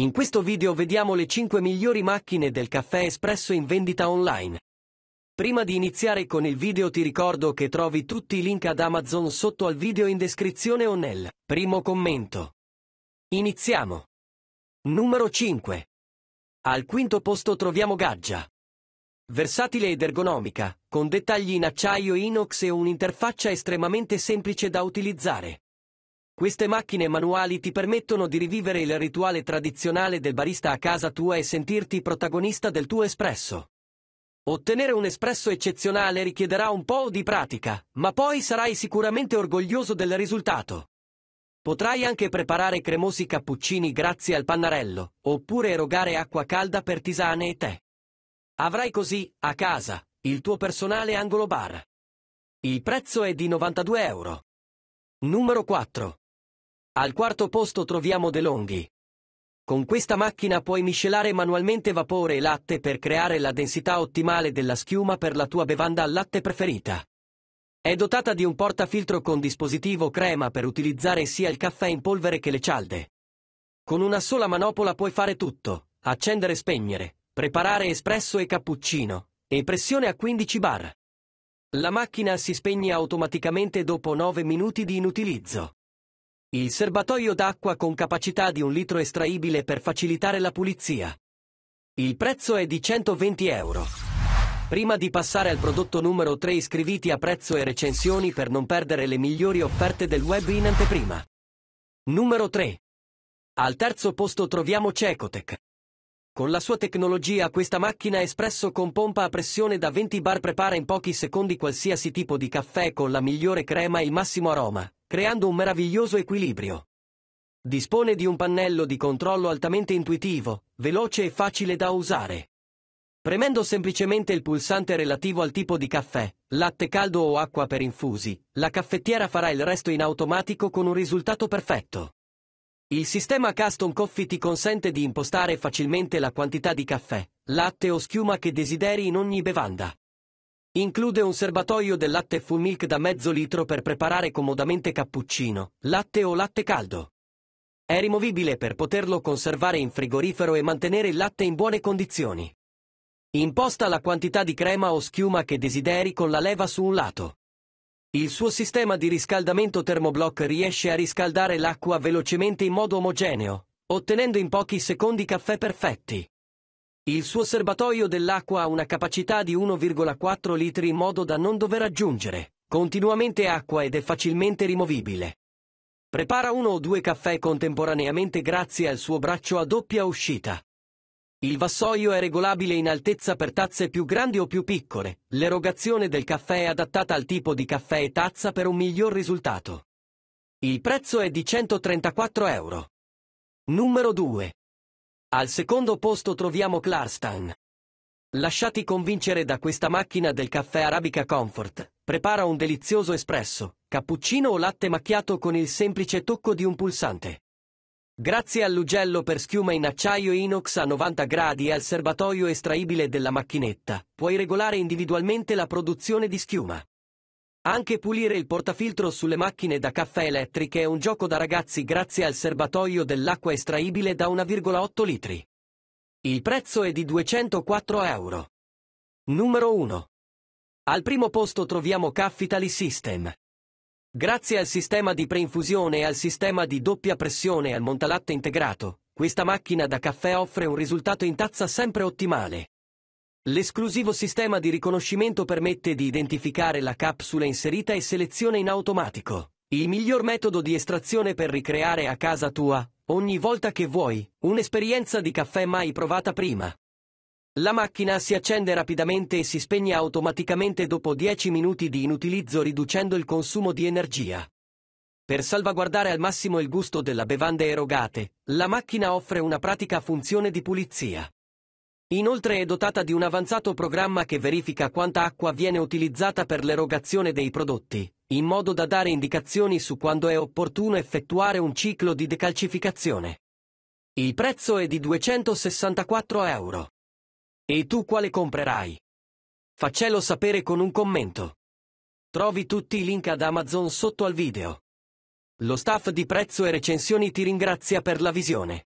In questo video vediamo le 5 migliori macchine del caffè espresso in vendita online. Prima di iniziare con il video ti ricordo che trovi tutti i link ad Amazon sotto al video in descrizione o nel primo commento. Iniziamo. Numero 5. Al quinto posto troviamo Gaggia. Versatile ed ergonomica, con dettagli in acciaio inox e un'interfaccia estremamente semplice da utilizzare. Queste macchine manuali ti permettono di rivivere il rituale tradizionale del barista a casa tua e sentirti protagonista del tuo espresso. Ottenere un espresso eccezionale richiederà un po' di pratica, ma poi sarai sicuramente orgoglioso del risultato. Potrai anche preparare cremosi cappuccini grazie al pannarello, oppure erogare acqua calda per tisane e tè. Avrai così, a casa, il tuo personale angolo bar. Il prezzo è di 92 euro. Numero 4. Al quarto posto troviamo De Longhi. Con questa macchina puoi miscelare manualmente vapore e latte per creare la densità ottimale della schiuma per la tua bevanda al latte preferita. È dotata di un portafiltro con dispositivo crema per utilizzare sia il caffè in polvere che le cialde. Con una sola manopola puoi fare tutto, accendere e spegnere, preparare espresso e cappuccino, e pressione a 15 bar. La macchina si spegne automaticamente dopo 9 minuti di inutilizzo. Il serbatoio d'acqua con capacità di un litro estraibile per facilitare la pulizia. Il prezzo è di 120 euro. Prima di passare al prodotto numero 3 iscriviti a prezzo e recensioni per non perdere le migliori offerte del web in anteprima. Numero 3. Al terzo posto troviamo Cecotec. Con la sua tecnologia questa macchina espresso con pompa a pressione da 20 bar prepara in pochi secondi qualsiasi tipo di caffè con la migliore crema e il massimo aroma, creando un meraviglioso equilibrio. Dispone di un pannello di controllo altamente intuitivo, veloce e facile da usare. Premendo semplicemente il pulsante relativo al tipo di caffè, latte caldo o acqua per infusi, la caffettiera farà il resto in automatico con un risultato perfetto. Il sistema Custom Coffee ti consente di impostare facilmente la quantità di caffè, latte o schiuma che desideri in ogni bevanda. Include un serbatoio del latte full milk da mezzo litro per preparare comodamente cappuccino, latte o latte caldo. È rimovibile per poterlo conservare in frigorifero e mantenere il latte in buone condizioni. Imposta la quantità di crema o schiuma che desideri con la leva su un lato. Il suo sistema di riscaldamento termoblock riesce a riscaldare l'acqua velocemente in modo omogeneo, ottenendo in pochi secondi caffè perfetti. Il suo serbatoio dell'acqua ha una capacità di 1,4 litri in modo da non dover aggiungere continuamente acqua ed è facilmente rimovibile. Prepara uno o due caffè contemporaneamente grazie al suo braccio a doppia uscita. Il vassoio è regolabile in altezza per tazze più grandi o più piccole. L'erogazione del caffè è adattata al tipo di caffè e tazza per un miglior risultato. Il prezzo è di 134 euro. Numero 2. Al secondo posto troviamo Klarstan. Lasciati convincere da questa macchina del caffè Arabica Comfort, prepara un delizioso espresso, cappuccino o latte macchiato con il semplice tocco di un pulsante. Grazie all'ugello per schiuma in acciaio inox a 90 gradi e al serbatoio estraibile della macchinetta, puoi regolare individualmente la produzione di schiuma. Anche pulire il portafiltro sulle macchine da caffè elettriche è un gioco da ragazzi grazie al serbatoio dell'acqua estraibile da 1,8 litri. Il prezzo è di 204 euro. Numero 1. Al primo posto troviamo Caffitali System. Grazie al sistema di preinfusione e al sistema di doppia pressione al montalatte integrato, questa macchina da caffè offre un risultato in tazza sempre ottimale. L'esclusivo sistema di riconoscimento permette di identificare la capsula inserita e selezione in automatico. Il miglior metodo di estrazione per ricreare a casa tua, ogni volta che vuoi, un'esperienza di caffè mai provata prima. La macchina si accende rapidamente e si spegne automaticamente dopo 10 minuti di inutilizzo riducendo il consumo di energia. Per salvaguardare al massimo il gusto della bevande erogate, la macchina offre una pratica funzione di pulizia. Inoltre è dotata di un avanzato programma che verifica quanta acqua viene utilizzata per l'erogazione dei prodotti, in modo da dare indicazioni su quando è opportuno effettuare un ciclo di decalcificazione. Il prezzo è di 264 euro. E tu quale comprerai? Faccelo sapere con un commento. Trovi tutti i link ad Amazon sotto al video. Lo staff di prezzo e recensioni ti ringrazia per la visione.